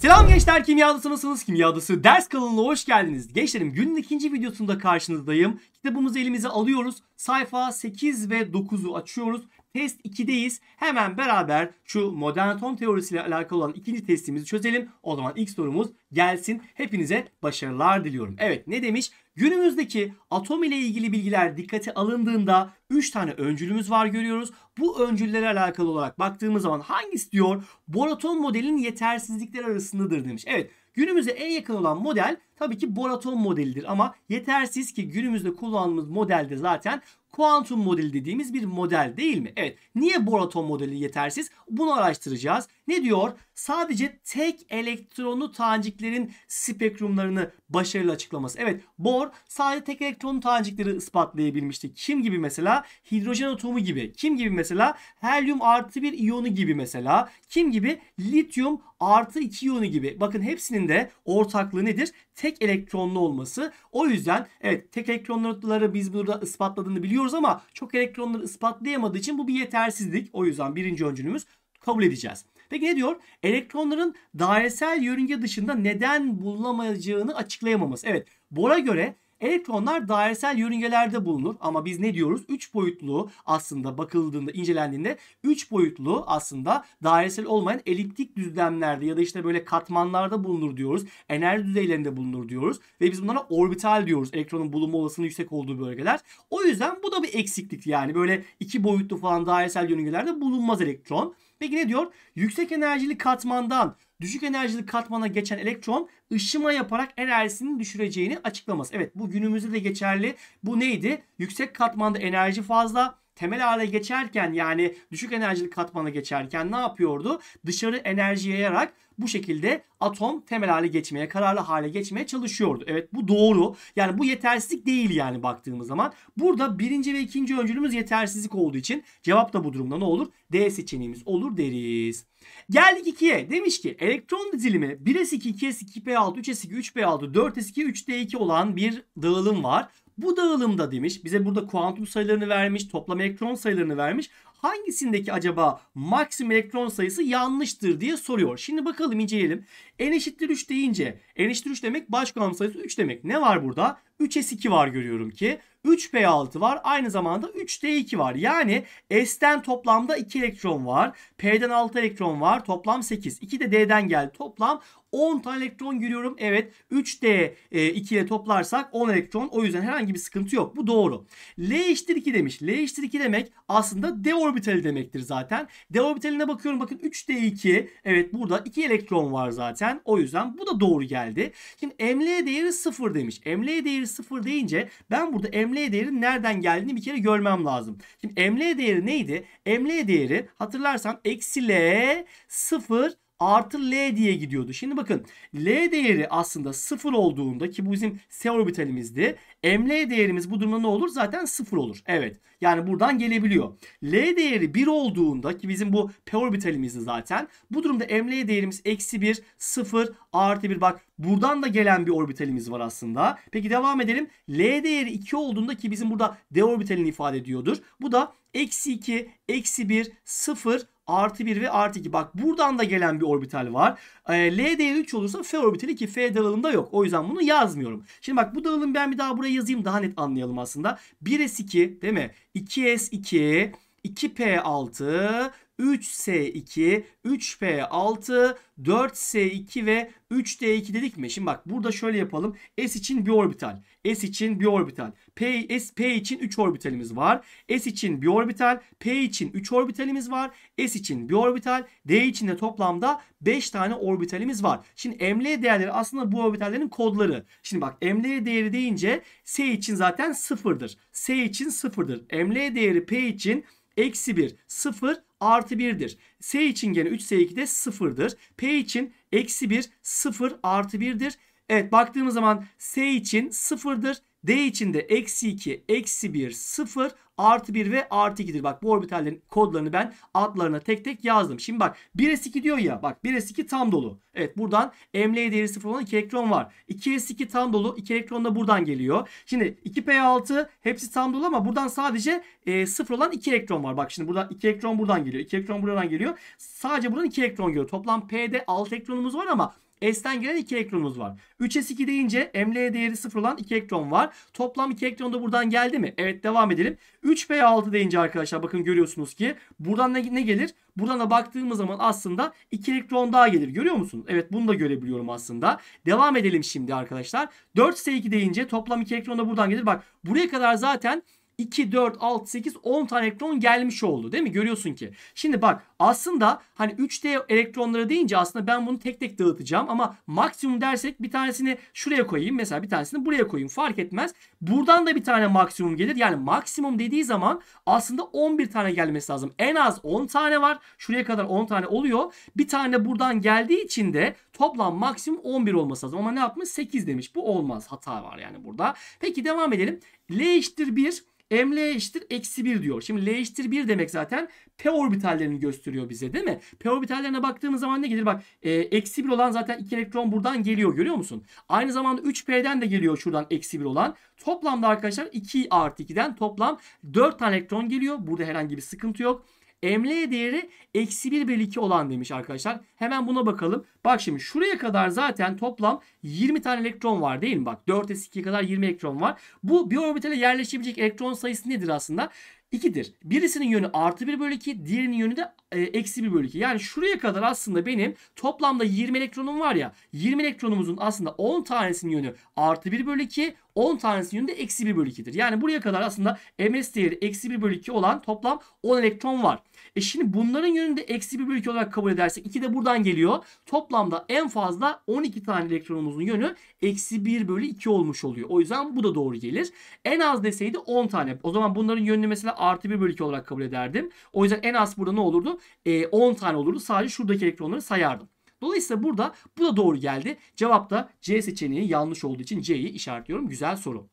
Selam gençler kimyadısı nasılsınız? Kimyadısı ders kanalına hoş geldiniz. Gençlerim günün ikinci videosunda karşınızdayım. Kitabımızı elimize alıyoruz. Sayfa 8 ve 9'u açıyoruz. Test 2'deyiz. Hemen beraber şu modern atom teorisiyle alakalı olan ikinci testimizi çözelim. O zaman ilk sorumuz gelsin. Hepinize başarılar diliyorum. Evet ne demiş? Günümüzdeki atom ile ilgili bilgiler dikkate alındığında 3 tane öncülümüz var görüyoruz. Bu öncüllere alakalı olarak baktığımız zaman hangisi diyor? Boraton modelin yetersizlikleri arasındadır demiş. Evet günümüze en yakın olan model tabii ki Boraton modelidir ama yetersiz ki günümüzde kullandığımız modelde zaten kuantum modeli dediğimiz bir model değil mi? Evet. Niye Boraton modeli yetersiz? Bunu araştıracağız. Ne diyor? Sadece tek elektronlu taneciklerin spektrumlarını başarılı açıklaması. Evet. Bohr sadece tek elektronlu tanecikleri ispatlayabilmişti. Kim gibi mesela? Hidrojen atomu gibi. Kim gibi mesela? Helyum artı bir iyonu gibi mesela. Kim gibi? Lityum artı iki iyonu gibi. Bakın hepsinin de ortaklığı nedir? tek elektronlu olması. O yüzden evet tek elektronları biz burada ispatladığını biliyoruz ama çok elektronları ispatlayamadığı için bu bir yetersizlik. O yüzden birinci öncülümüz kabul edeceğiz. Peki ne diyor? Elektronların dairesel yörünge dışında neden bulunamayacağını açıklayamamız. Evet Bohr'a göre Elektronlar dairesel yörüngelerde bulunur ama biz ne diyoruz? 3 boyutlu aslında bakıldığında, incelendiğinde 3 boyutlu aslında dairesel olmayan eliptik düzlemlerde ya da işte böyle katmanlarda bulunur diyoruz. Enerji düzeylerinde bulunur diyoruz ve biz bunlara orbital diyoruz. Elektronun bulunma olasılığı yüksek olduğu bölgeler. O yüzden bu da bir eksiklik yani böyle 2 boyutlu falan dairesel yörüngelerde bulunmaz elektron. Peki ne diyor? Yüksek enerjili katmandan düşük enerjili katmana geçen elektron ışıma yaparak enerjisini düşüreceğini açıklaması. Evet bu günümüzde de geçerli. Bu neydi? Yüksek katmanda enerji fazla, temel hale geçerken yani düşük enerjili katmana geçerken ne yapıyordu? Dışarı enerji yayarak bu şekilde atom temel hale geçmeye, kararlı hale geçmeye çalışıyordu. Evet bu doğru. Yani bu yetersizlik değil yani baktığımız zaman. Burada birinci ve ikinci öncülümüz yetersizlik olduğu için cevap da bu durumda ne olur? D seçeneğimiz olur deriz. Geldik 2'ye. Demiş ki elektron dizilimi 1s2, 2s2, p6, 3s2, 3p6, 4s2, 3d2 olan bir dağılım var. Bu dağılımda demiş bize burada kuantum sayılarını vermiş toplam elektron sayılarını vermiş. Hangisindeki acaba maksimum elektron sayısı yanlıştır diye soruyor. Şimdi bakalım inceleyelim. N eşittir 3 deyince N eşittir 3 demek baş kuantum sayısı 3 demek. Ne var burada? 3s2 var görüyorum ki. 3P6 var. Aynı zamanda 3D2 var. Yani S'ten toplamda 2 elektron var. P'den 6 elektron var. Toplam 8. 2 de D'den geldi. Toplam 10 tane elektron görüyorum. Evet 3D e, ile toplarsak 10 elektron. O yüzden herhangi bir sıkıntı yok. Bu doğru. L eşittir 2 demiş. L eşittir 2 demek aslında D orbitali demektir zaten. D orbitaline bakıyorum. Bakın 3D2. Evet burada 2 elektron var zaten. O yüzden bu da doğru geldi. Şimdi ML değeri 0 demiş. ML değeri 0 deyince ben burada ML emleye değerinin nereden geldiğini bir kere görmem lazım. Şimdi emleye değeri neydi? Emleye değeri hatırlarsan eksi L 0 artı L diye gidiyordu. Şimdi bakın L değeri aslında sıfır olduğunda ki bu bizim S orbitalimizdi. ML değerimiz bu durumda ne olur? Zaten sıfır olur. Evet. Yani buradan gelebiliyor. L değeri 1 olduğunda ki bizim bu P orbitalimizdi zaten. Bu durumda ML değerimiz eksi 1, 0, artı 1. Bak buradan da gelen bir orbitalimiz var aslında. Peki devam edelim. L değeri 2 olduğunda ki bizim burada D orbitalini ifade ediyordur. Bu da eksi 2, eksi 1, 0, artı 1 ve artı 2. Bak buradan da gelen bir orbital var. E, L değeri 3 olursa F orbitali ki F dağılımda yok. O yüzden bunu yazmıyorum. Şimdi bak bu dağılım ben bir daha buraya yazayım daha net anlayalım aslında. 1S2 değil mi? 2S2 2P6 3S2, 3P6, 4S2 ve 3D2 dedik mi? Şimdi bak burada şöyle yapalım. S için bir orbital. S için bir orbital. P, S, P için 3 orbitalimiz var. S için bir orbital. P için 3 orbitalimiz var. S için bir orbital. D için de toplamda 5 tane orbitalimiz var. Şimdi ML değerleri aslında bu orbitallerin kodları. Şimdi bak ML değeri deyince S için zaten sıfırdır. S için sıfırdır. ML değeri P için eksi 1, 0, artı 1'dir. S için gene 3S2 de 0'dır. P için eksi 1 0 artı 1'dir. Evet baktığımız zaman S için 0'dır. D için de eksi 2 eksi 1 0 artı 1 ve artı 2'dir. Bak bu orbitallerin kodlarını ben adlarına tek tek yazdım. Şimdi bak 1 S2 diyor ya bak 1 S2 tam dolu. Evet buradan ml değeri 0 olan 2 elektron var. 2 S2 tam dolu 2 elektron da buradan geliyor. Şimdi 2P6 hepsi tam dolu ama buradan sadece e, 0 olan 2 elektron var. Bak şimdi burada 2 elektron buradan geliyor. 2 elektron buradan geliyor. Sadece buradan 2 elektron geliyor. Toplam P'de 6 elektronumuz var ama S'ten gelen 2 elektronumuz var. 3s2 deyince ML değeri 0 olan 2 elektron var. Toplam 2 elektron da buradan geldi mi? Evet devam edelim. 3p6 deyince arkadaşlar bakın görüyorsunuz ki buradan ne, ne gelir? Buradan da baktığımız zaman aslında 2 elektron daha gelir. Görüyor musunuz? Evet bunu da görebiliyorum aslında. Devam edelim şimdi arkadaşlar. 4s2 deyince toplam 2 elektron da buradan gelir. Bak buraya kadar zaten 2, 4, 6, 8, 10 tane elektron gelmiş oldu değil mi? Görüyorsun ki. Şimdi bak aslında hani 3D elektronları deyince aslında ben bunu tek tek dağıtacağım ama maksimum dersek bir tanesini şuraya koyayım mesela bir tanesini buraya koyayım fark etmez. Buradan da bir tane maksimum gelir. Yani maksimum dediği zaman aslında 11 tane gelmesi lazım. En az 10 tane var. Şuraya kadar 10 tane oluyor. Bir tane buradan geldiği için de toplam maksimum 11 olması lazım. Ama ne yapmış? 8 demiş. Bu olmaz. Hata var yani burada. Peki devam edelim. L eşittir 1 m l eşittir eksi 1 diyor. Şimdi l eşittir 1 demek zaten p orbitallerini gösteriyor bize değil mi? P orbitallerine baktığımız zaman ne gelir? Bak e, eksi 1 olan zaten 2 elektron buradan geliyor görüyor musun? Aynı zamanda 3p'den de geliyor şuradan eksi 1 olan. Toplamda arkadaşlar 2 artı 2'den toplam 4 tane elektron geliyor. Burada herhangi bir sıkıntı yok. Emleye değeri eksi 1 bölü 2 olan demiş arkadaşlar. Hemen buna bakalım. Bak şimdi şuraya kadar zaten toplam 20 tane elektron var değil mi? Bak 4s2'ye kadar 20 elektron var. Bu bir orbitale yerleşebilecek elektron sayısı nedir aslında? 2'dir. Birisinin yönü artı 1 bölü 2, diğerinin yönü de e, eksi 1 bölü 2. Yani şuraya kadar aslında benim toplamda 20 elektronum var ya. 20 elektronumuzun aslında 10 tanesinin yönü artı 1 bölü 2, 10 tanesinin yönünde eksi 1 bölü 2'dir. Yani buraya kadar aslında ms değeri eksi 1 bölü 2 olan toplam 10 elektron var. E şimdi bunların yönünde eksi 1 bölü 2 olarak kabul edersek 2 de buradan geliyor. Toplamda en fazla 12 tane elektronumuzun yönü eksi 1 bölü 2 olmuş oluyor. O yüzden bu da doğru gelir. En az deseydi 10 tane. O zaman bunların yönünü mesela artı 1 bölü 2 olarak kabul ederdim. O yüzden en az burada ne olurdu? E, 10 tane olurdu. Sadece şuradaki elektronları sayardım. Dolayısıyla burada bu da doğru geldi. Cevap da C seçeneği yanlış olduğu için C'yi işaretliyorum. Güzel soru.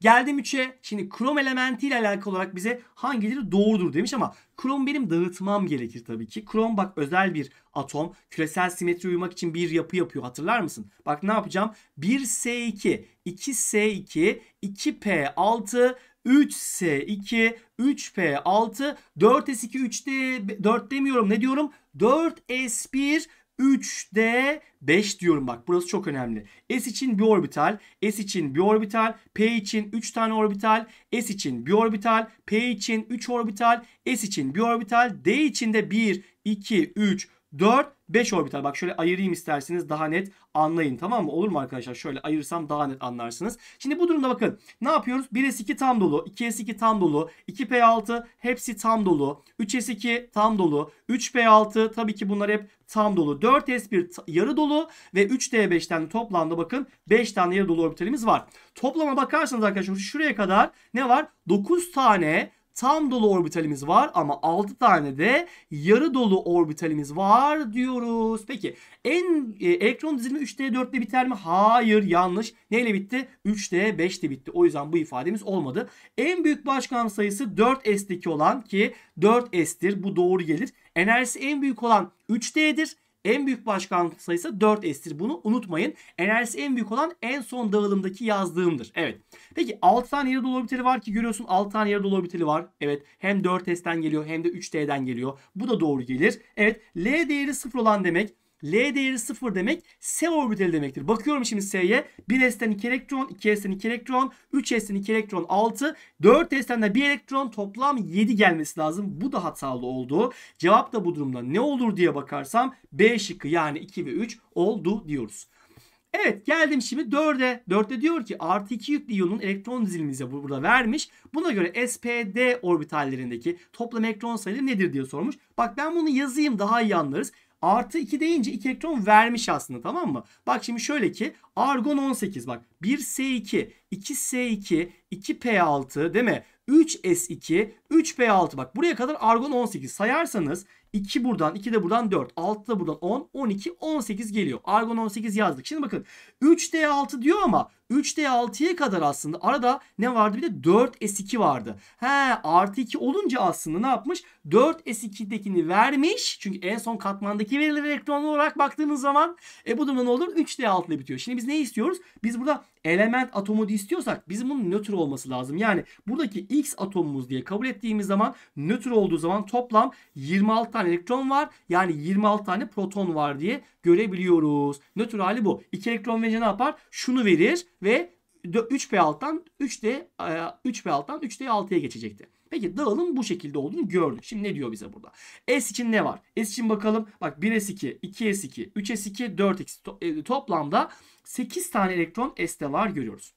Geldim 3'e. Şimdi krom elementi ile alakalı olarak bize hangileri doğrudur demiş ama krom benim dağıtmam gerekir tabii ki. Krom bak özel bir atom. Küresel simetri uymak için bir yapı yapıyor hatırlar mısın? Bak ne yapacağım? 1S2, 2S2, 2P6, 3S2, 3P6, 4S2, 3D, 4 demiyorum ne diyorum? 4S1, 3D 5 diyorum bak burası çok önemli. S için bir orbital, S için bir orbital, P için 3 tane orbital, S için bir orbital, P için 3 orbital, S için bir orbital, D için de 1, 2, 3, 4, 5 orbital. Bak şöyle ayırayım isterseniz daha net anlayın tamam mı? Olur mu arkadaşlar? Şöyle ayırsam daha net anlarsınız. Şimdi bu durumda bakın ne yapıyoruz? 1s2 tam dolu, 2s2 tam dolu, 2p6 hepsi tam dolu, 3s2 tam dolu, 3p6 tabii ki bunlar hep tam dolu. 4s1 yarı dolu ve 3d5'ten toplamda bakın 5 tane yarı dolu orbitalimiz var. Toplama bakarsanız arkadaşlar şuraya kadar ne var? 9 tane tam dolu orbitalimiz var ama 6 tane de yarı dolu orbitalimiz var diyoruz. Peki en e, elektron dizilimi 3D 4'te biter mi? Hayır yanlış. Neyle bitti? 3D 5'te bitti. O yüzden bu ifademiz olmadı. En büyük başkan sayısı 4S'teki olan ki 4S'tir. Bu doğru gelir. Enerjisi en büyük olan 3D'dir. En büyük başkan sayısı 4 estir. Bunu unutmayın. Enerjisi en büyük olan en son dağılımdaki yazdığımdır. Evet. Peki 6 tane yarı dolu orbitali var ki görüyorsun 6 tane yarı dolu orbitali var. Evet. Hem 4S'ten geliyor hem de 3T'den geliyor. Bu da doğru gelir. Evet. L değeri 0 olan demek L değeri 0 demek S orbitali demektir. Bakıyorum şimdi S'ye. 1S'ten 2 elektron, 2S'ten 2 elektron, 3S'ten 2 elektron 6, 4S'ten de 1 elektron toplam 7 gelmesi lazım. Bu da hatalı oldu. Cevap da bu durumda ne olur diye bakarsam B şıkkı yani 2 ve 3 oldu diyoruz. Evet geldim şimdi 4'e. 4'te diyor ki artı 2 yüklü iyonun elektron dizilimize burada vermiş. Buna göre SPD orbitallerindeki toplam elektron sayıları nedir diye sormuş. Bak ben bunu yazayım daha iyi anlarız. Artı 2 deyince 2 elektron vermiş aslında tamam mı? Bak şimdi şöyle ki argon 18 bak 1S2, 2S2, 2P6 değil mi? 3S2, 3P6 bak buraya kadar argon 18 sayarsanız 2 buradan, 2 de buradan 4, 6 da buradan 10, 12, 18 geliyor. Argon 18 yazdık. Şimdi bakın 3D6 diyor ama 3'te 6'ya kadar aslında arada ne vardı bir de 4S2 vardı. He artı 2 olunca aslında ne yapmış? 4S2'dekini vermiş. Çünkü en son katmandaki verilere elektronlu olarak baktığınız zaman e bu durumda ne olur? 3D6 ile bitiyor. Şimdi biz ne istiyoruz? Biz burada element atomu istiyorsak bizim bunun nötr olması lazım. Yani buradaki X atomumuz diye kabul ettiğimiz zaman nötr olduğu zaman toplam 26 tane elektron var. Yani 26 tane proton var diye görebiliyoruz. Nötr hali bu. 2 elektron verince ne yapar? Şunu verir ve 3 p alttan 3D e, p alttan 3 3D6'ya geçecekti. Peki dağılım bu şekilde olduğunu gördük. Şimdi ne diyor bize burada? S için ne var? S için bakalım. Bak 1S2, 2S2, 3S2, 4X toplamda 8 tane elektron S'te var görüyoruz.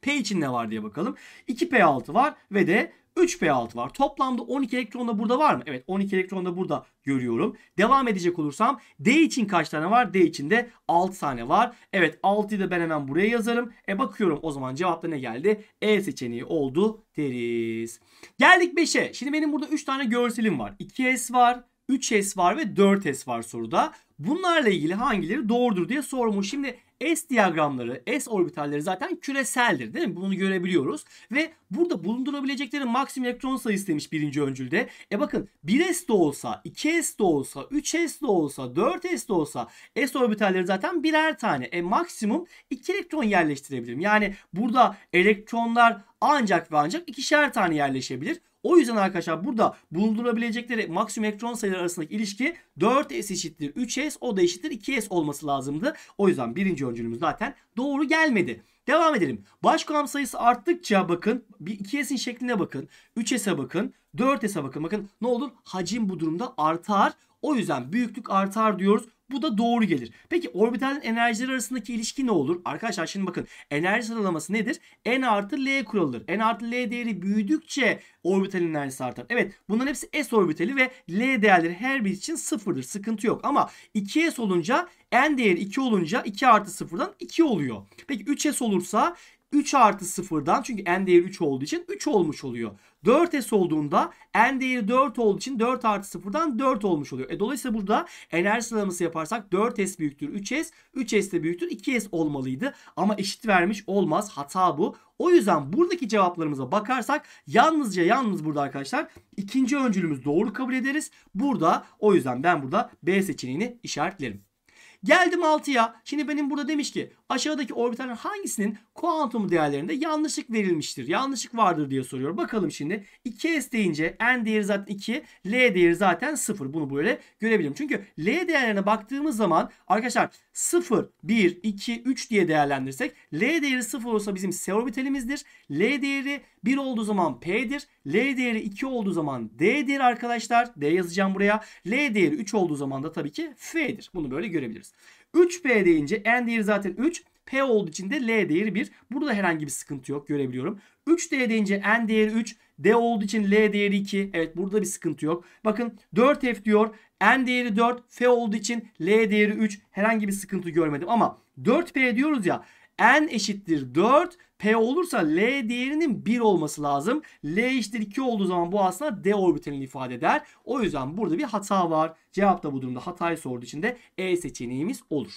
P için ne var diye bakalım. 2P6 var ve de 3p6 var. Toplamda 12 elektron da burada var mı? Evet 12 elektron da burada görüyorum. Devam edecek olursam D için kaç tane var? D için de 6 tane var. Evet 6'yı da ben hemen buraya yazarım. E bakıyorum o zaman cevapta ne geldi? E seçeneği oldu deriz. Geldik 5'e. Şimdi benim burada 3 tane görselim var. 2S var, 3S var ve 4S var soruda. Bunlarla ilgili hangileri doğrudur diye sormuş. Şimdi S diyagramları, S orbitalleri zaten küreseldir değil mi? Bunu görebiliyoruz. Ve burada bulundurabilecekleri maksimum elektron sayısı demiş birinci öncülde. E bakın 1S de olsa, 2S de olsa, 3S de olsa, 4S de olsa S orbitalleri zaten birer tane. E maksimum 2 elektron yerleştirebilirim. Yani burada elektronlar ancak ve ancak ikişer tane yerleşebilir. O yüzden arkadaşlar burada bulundurabilecekleri maksimum elektron sayıları arasındaki ilişki 4s eşittir 3s o da eşittir 2s olması lazımdı. O yüzden birinci öncülümüz zaten doğru gelmedi. Devam edelim. Baş kuram sayısı arttıkça bakın 2s'in şekline bakın. 3s'e bakın. 4s'e bakın. Bakın ne olur hacim bu durumda artar. O yüzden büyüklük artar diyoruz. Bu da doğru gelir. Peki orbitalin enerjileri arasındaki ilişki ne olur? Arkadaşlar şimdi bakın enerji sıralaması nedir? N artı L kuralıdır. N artı L değeri büyüdükçe orbitalin enerjisi artar. Evet bunların hepsi S orbitali ve L değerleri her bir için sıfırdır. Sıkıntı yok. Ama 2S olunca N değeri 2 olunca 2 artı sıfırdan 2 oluyor. Peki 3S olursa 3 artı 0'dan çünkü n değeri 3 olduğu için 3 olmuş oluyor. 4s olduğunda n değeri 4 olduğu için 4 artı 0'dan 4 olmuş oluyor. E dolayısıyla burada enerji sıralaması yaparsak 4s büyüktür 3s, 3s de büyüktür 2s olmalıydı. Ama eşit vermiş olmaz. Hata bu. O yüzden buradaki cevaplarımıza bakarsak yalnızca yalnız burada arkadaşlar ikinci öncülümüz doğru kabul ederiz. Burada o yüzden ben burada B seçeneğini işaretlerim. Geldim 6'ya. Şimdi benim burada demiş ki aşağıdaki orbitaller hangisinin kuantum değerlerinde yanlışlık verilmiştir? Yanlışlık vardır diye soruyor. Bakalım şimdi 2s deyince n değeri zaten 2, l değeri zaten 0. Bunu böyle görebilirim. Çünkü l değerlerine baktığımız zaman arkadaşlar 0, 1, 2, 3 diye değerlendirirsek l değeri 0 olsa bizim s orbitalimizdir. L değeri 1 olduğu zaman P'dir. L değeri 2 olduğu zaman D'dir arkadaşlar. D yazacağım buraya. L değeri 3 olduğu zaman da tabii ki F'dir. Bunu böyle görebiliriz. 3P deyince N değeri zaten 3. P olduğu için de L değeri 1. Burada herhangi bir sıkıntı yok görebiliyorum. 3D deyince N değeri 3. D olduğu için L değeri 2. Evet burada bir sıkıntı yok. Bakın 4F diyor. N değeri 4. F olduğu için L değeri 3. Herhangi bir sıkıntı görmedim ama 4P diyoruz ya n eşittir 4 p olursa l değerinin 1 olması lazım. l eşittir 2 olduğu zaman bu aslında d orbitalini ifade eder. O yüzden burada bir hata var. Cevap da bu durumda hatayı sorduğu için de e seçeneğimiz olur.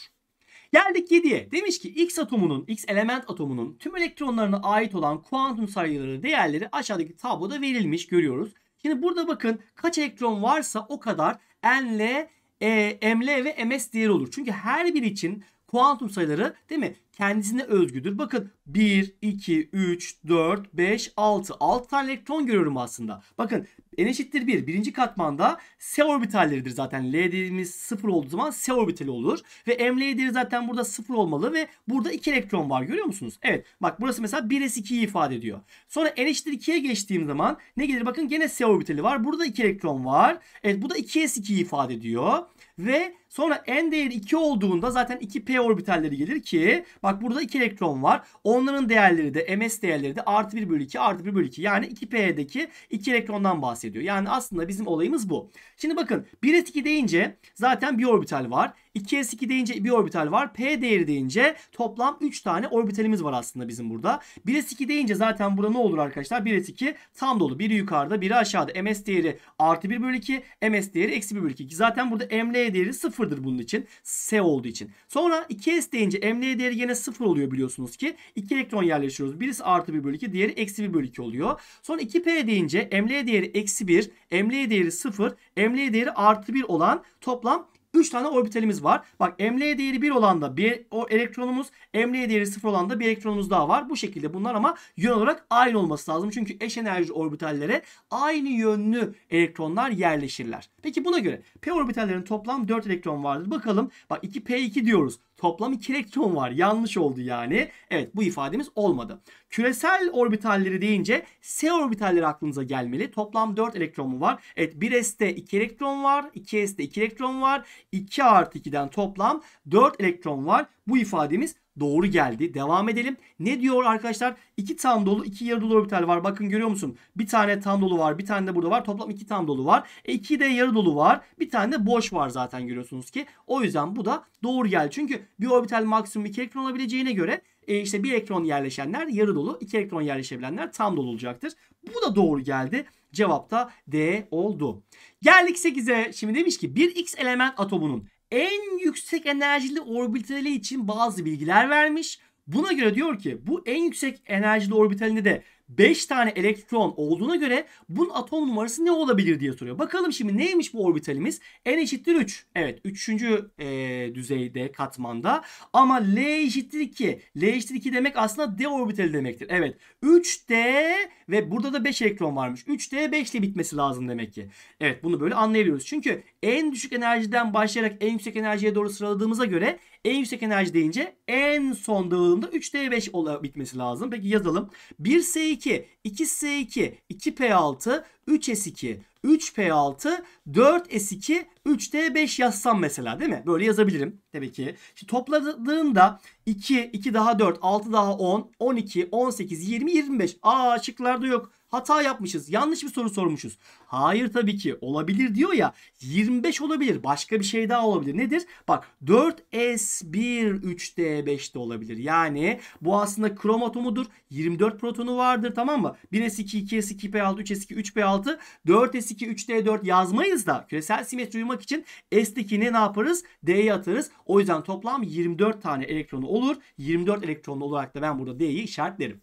Geldik 7'ye. Demiş ki X atomunun, X element atomunun tüm elektronlarına ait olan kuantum sayıları değerleri aşağıdaki tabloda verilmiş görüyoruz. Şimdi burada bakın kaç elektron varsa o kadar NL, e, ML ve MS değeri olur. Çünkü her bir için kuantum sayıları değil mi? Kendisine özgüdür. Bakın 1, 2, 3, 4, 5, 6. 6 tane elektron görüyorum aslında. Bakın n eşittir 1. Birinci katmanda s orbitalleridir zaten. L değerimiz 0 olduğu zaman s orbitali olur. Ve m l değeri zaten burada 0 olmalı ve burada 2 elektron var görüyor musunuz? Evet bak burası mesela 1s2'yi ifade ediyor. Sonra n eşittir 2'ye geçtiğim zaman ne gelir? Bakın gene s orbitali var. Burada 2 elektron var. Evet bu da 2s2'yi ifade ediyor. Ve Sonra n değeri 2 olduğunda zaten 2 p orbitalleri gelir ki bak burada 2 elektron var. Onların değerleri de ms değerleri de artı 1 bölü 2 artı 1 bölü 2 yani 2p'deki 2 elektrondan bahsediyor. Yani aslında bizim olayımız bu. Şimdi bakın 1 et 2 deyince zaten bir orbital var. 2s2 deyince bir orbital var. P değeri deyince toplam 3 tane orbitalimiz var aslında bizim burada. 1s2 deyince zaten burada ne olur arkadaşlar? 1s2 tam dolu. Biri yukarıda, biri aşağıda. ms değeri artı 1 bölü 2, ms değeri eksi 1 bölü 2. Zaten burada ml değeri sıfırdır bunun için. S olduğu için. Sonra 2s deyince ml değeri yine sıfır oluyor biliyorsunuz ki. 2 elektron yerleşiyoruz, Birisi artı 1 bölü 2, diğeri eksi 1 bölü 2 oluyor. Sonra 2p deyince ml değeri eksi 1, ml değeri sıfır, ml değeri artı 1 olan toplam 3 tane orbitalimiz var. Bak emleye değeri 1 olan da bir o elektronumuz, emleye değeri 0 olan da bir elektronumuz daha var. Bu şekilde bunlar ama yön olarak aynı olması lazım. Çünkü eş enerji orbitallere aynı yönlü elektronlar yerleşirler. Peki buna göre p orbitallerin toplam 4 elektron vardır. Bakalım bak 2p2 diyoruz. Toplam iki elektron var. Yanlış oldu yani. Evet bu ifademiz olmadı. Küresel orbitalleri deyince S orbitalleri aklınıza gelmeli. Toplam 4 elektron mu var? Evet 1S'te 2 elektron var. 2S'te 2 elektron var. 2 artı 2'den toplam 4 elektron var. Bu ifademiz Doğru geldi. Devam edelim. Ne diyor arkadaşlar? İki tam dolu, iki yarı dolu orbital var. Bakın görüyor musun? Bir tane tam dolu var. Bir tane de burada var. Toplam iki tam dolu var. 2 e, de yarı dolu var. Bir tane de boş var zaten görüyorsunuz ki. O yüzden bu da doğru geldi. Çünkü bir orbital maksimum iki elektron olabileceğine göre e, işte bir elektron yerleşenler yarı dolu, iki elektron yerleşebilenler tam dolu olacaktır. Bu da doğru geldi. Cevap da D oldu. Geldik 8'e. Şimdi demiş ki bir X element atomunun en yüksek enerjili orbitali için bazı bilgiler vermiş. Buna göre diyor ki bu en yüksek enerjili orbitalinde de 5 tane elektron olduğuna göre bunun atom numarası ne olabilir diye soruyor. Bakalım şimdi neymiş bu orbitalimiz? N eşittir 3. Evet 3. E, düzeyde katmanda ama L eşittir 2. L eşittir 2 demek aslında D orbitali demektir. Evet 3D ve burada da 5 elektron varmış. 3D 5 ile bitmesi lazım demek ki. Evet bunu böyle anlayabiliyoruz. Çünkü en düşük enerjiden başlayarak en yüksek enerjiye doğru sıraladığımıza göre en yüksek enerji deyince en son dağılımda 3D5 olarak bitmesi lazım. Peki yazalım. 1S2, 2S2, 2P6, 3S2, 3P6, 4S2, 3D5 yazsam mesela değil mi? Böyle yazabilirim tabii ki. Şimdi topladığımda 2, 2 daha 4, 6 daha 10, 12, 18, 20, 25. Aa şıklarda yok hata yapmışız. Yanlış bir soru sormuşuz. Hayır tabii ki olabilir diyor ya 25 olabilir. Başka bir şey daha olabilir. Nedir? Bak 4S1 3D5 de olabilir. Yani bu aslında krom atomudur. 24 protonu vardır tamam mı? 1S2 2S2 P6 3S2 3P6 4S2 3D4 yazmayız da küresel simetri uyumak için S'tekini ne yaparız? D'yi atarız. O yüzden toplam 24 tane elektronu olur. 24 elektronlu olarak da ben burada D'yi işaretlerim.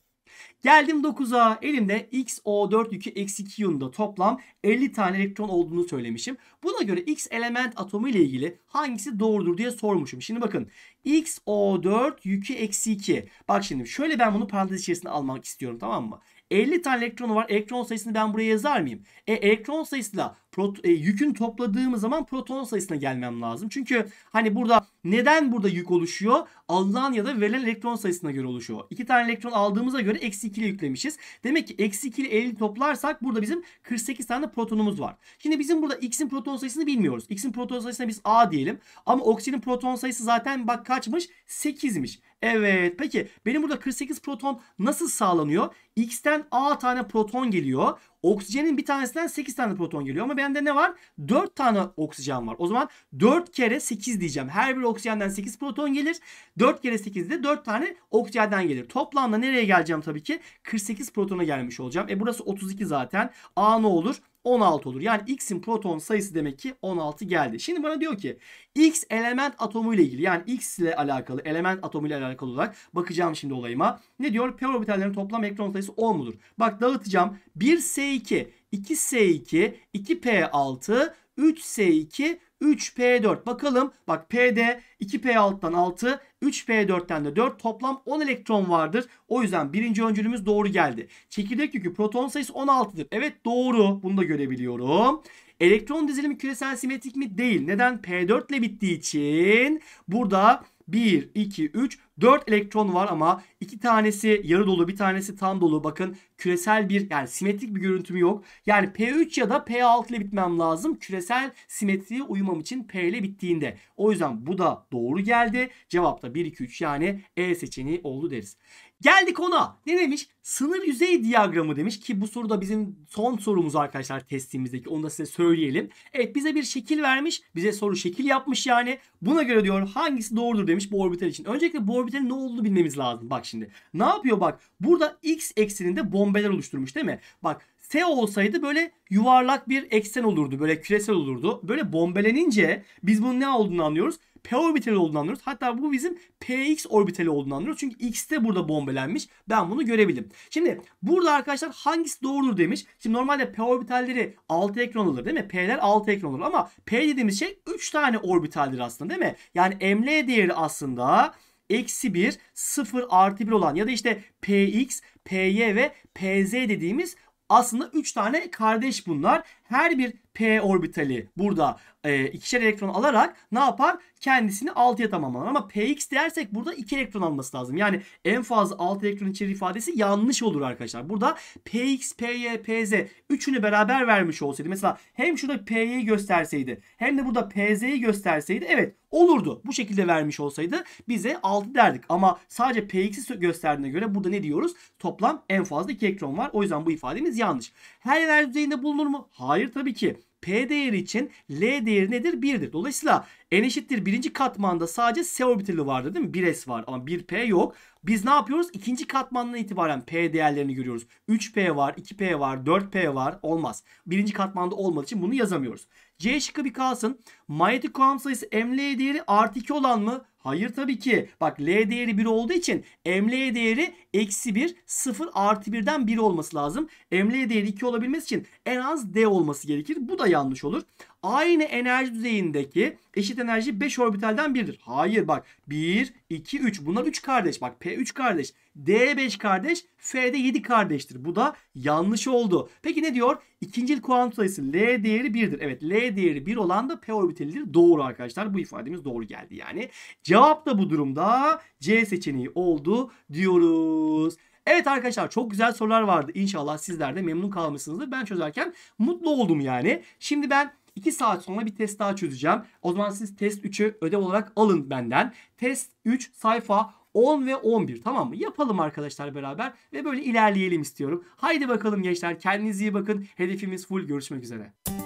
Geldim 9'a. Elimde XO4 yükü eksi 2 yonunda toplam 50 tane elektron olduğunu söylemişim. Buna göre X element atomu ile ilgili hangisi doğrudur diye sormuşum. Şimdi bakın XO4 yükü eksi 2. Bak şimdi şöyle ben bunu parantez içerisinde almak istiyorum tamam mı? 50 tane elektronu var. Elektron sayısını ben buraya yazar mıyım? E elektron sayısıyla prot, e, yükün topladığım zaman proton sayısına gelmem lazım. Çünkü hani burada neden burada yük oluşuyor? Alınan ya da verilen elektron sayısına göre oluşuyor. İki tane elektron aldığımıza göre eksi 2 ile yüklemişiz. Demek ki eksi 2 ile 50 toplarsak burada bizim 48 tane protonumuz var. Şimdi bizim burada x'in proton sayısını bilmiyoruz. x'in proton sayısına biz a diyelim. Ama oksijenin proton sayısı zaten bak kaçmış? 8'miş. Evet peki benim burada 48 proton nasıl sağlanıyor? X'ten A tane proton geliyor. Oksijenin bir tanesinden 8 tane proton geliyor ama bende ne var? 4 tane oksijen var. O zaman 4 kere 8 diyeceğim. Her bir oksijenden 8 proton gelir. 4 kere 8 de 4 tane oksijenden gelir. Toplamda nereye geleceğim tabii ki? 48 protona gelmiş olacağım. E burası 32 zaten. A ne olur? 16 olur. Yani x'in proton sayısı demek ki 16 geldi. Şimdi bana diyor ki x element atomu ile ilgili yani x ile alakalı element atomu ile alakalı olarak bakacağım şimdi olayıma. Ne diyor? P orbitallerinin toplam elektron sayısı 10 mudur? Bak dağıtacağım. 1s2, 2s2, 2p6, 3S2, 3P4. Bakalım bak P'de 2P alttan 6, 3P4'ten de 4 toplam 10 elektron vardır. O yüzden birinci öncülümüz doğru geldi. Çekirdek yükü proton sayısı 16'dır. Evet doğru bunu da görebiliyorum. Elektron dizilimi küresel simetrik mi? Değil. Neden? P4 ile bittiği için burada 1, 2, 3, 4 elektron var ama 2 tanesi yarı dolu bir tanesi tam dolu. Bakın küresel bir yani simetrik bir görüntümü yok. Yani P3 ya da P6 ile bitmem lazım. Küresel simetriye uymam için P ile bittiğinde. O yüzden bu da doğru geldi. Cevap da 1, 2, 3 yani E seçeneği oldu deriz. Geldik ona. Ne demiş? Sınır yüzey diyagramı demiş ki bu soru da bizim son sorumuz arkadaşlar testimizdeki. Onu da size söyleyelim. Evet bize bir şekil vermiş. Bize soru şekil yapmış yani. Buna göre diyor hangisi doğrudur demiş bu orbital için. Öncelikle bu orbitalin ne olduğunu bilmemiz lazım. Bak şimdi. Ne yapıyor bak. Burada x ekseninde bombeler oluşturmuş değil mi? Bak S olsaydı böyle yuvarlak bir eksen olurdu. Böyle küresel olurdu. Böyle bombelenince biz bunun ne olduğunu anlıyoruz. P orbitali olduğunu anlıyoruz. Hatta bu bizim Px orbitali olduğunu anlıyoruz. Çünkü X de burada bombelenmiş. Ben bunu görebildim. Şimdi burada arkadaşlar hangisi doğrudur demiş. Şimdi normalde P orbitalleri 6 ekran olur değil mi? P'ler 6 ekran olur ama P dediğimiz şey 3 tane orbitaldir aslında değil mi? Yani ml değeri aslında eksi 1, 0 artı 1 olan ya da işte Px, Py ve Pz dediğimiz aslında 3 tane kardeş bunlar her bir p orbitali burada e, ikişer elektron alarak ne yapar? Kendisini 6'ya tamamlar. Ama px dersek burada 2 elektron alması lazım. Yani en fazla 6 elektron içeri ifadesi yanlış olur arkadaşlar. Burada px, py, pz üçünü beraber vermiş olsaydı. Mesela hem şurada p'yi gösterseydi hem de burada pz'yi gösterseydi evet olurdu. Bu şekilde vermiş olsaydı bize 6 derdik. Ama sadece px'i gösterdiğine göre burada ne diyoruz? Toplam en fazla 2 elektron var. O yüzden bu ifademiz yanlış. Her enerji düzeyinde bulunur mu? Hayır Hayır tabii ki. P değeri için L değeri nedir? 1'dir. Dolayısıyla n eşittir birinci katmanda sadece S orbitali vardır değil mi? 1S var ama 1P yok. Biz ne yapıyoruz? İkinci katmandan itibaren P değerlerini görüyoruz. 3P var, 2P var, 4P var. Olmaz. Birinci katmanda olmadığı için bunu yazamıyoruz. C şıkkı bir kalsın. Manyetik kuram sayısı ML değeri artı 2 olan mı? Hayır tabii ki. Bak L değeri 1 olduğu için ML değeri eksi 1, 0 artı 1'den 1 olması lazım. ML değeri 2 olabilmesi için en az D olması gerekir. Bu da yanlış olur aynı enerji düzeyindeki eşit enerji 5 orbitalden biridir. Hayır bak 1, 2, 3 bunlar 3 kardeş. Bak P3 kardeş, D5 kardeş, F'de 7 kardeştir. Bu da yanlış oldu. Peki ne diyor? İkincil kuantum sayısı L değeri 1'dir. Evet L değeri 1 olan da P orbitalidir. Doğru arkadaşlar. Bu ifademiz doğru geldi yani. Cevap da bu durumda C seçeneği oldu diyoruz. Evet arkadaşlar çok güzel sorular vardı. İnşallah sizler de memnun kalmışsınızdır. Ben çözerken mutlu oldum yani. Şimdi ben 2 saat sonra bir test daha çözeceğim. O zaman siz test 3'ü ödev olarak alın benden. Test 3 sayfa 10 ve 11 tamam mı? Yapalım arkadaşlar beraber ve böyle ilerleyelim istiyorum. Haydi bakalım gençler kendinize iyi bakın. Hedefimiz full görüşmek üzere.